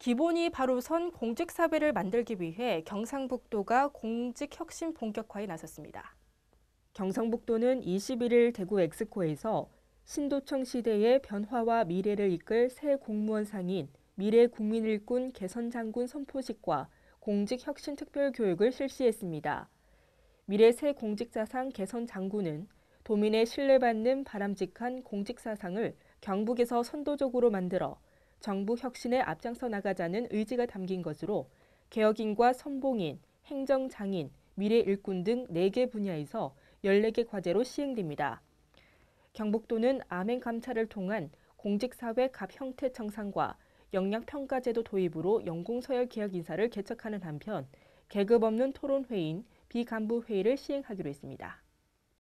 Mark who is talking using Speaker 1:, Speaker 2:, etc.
Speaker 1: 기본이 바로 선 공직사회를 만들기 위해 경상북도가 공직혁신 본격화에 나섰습니다. 경상북도는 21일 대구 엑스코에서 신도청 시대의 변화와 미래를 이끌 새 공무원 상인, 미래 국민일꾼 개선장군 선포식과 공직혁신특별교육을 실시했습니다. 미래 새 공직사상 개선장군은 도민의 신뢰받는 바람직한 공직사상을 경북에서 선도적으로 만들어 정부 혁신에 앞장서 나가자는 의지가 담긴 것으로 개혁인과 선봉인, 행정장인, 미래 일꾼 등 4개 분야에서 14개 과제로 시행됩니다. 경북도는 암행 감찰을 통한 공직사회 갑 형태 청산과 영량평가제도 도입으로 연공서열 개혁 인사를 개척하는 한편 계급 없는 토론회인 비간부회의를 시행하기로 했습니다.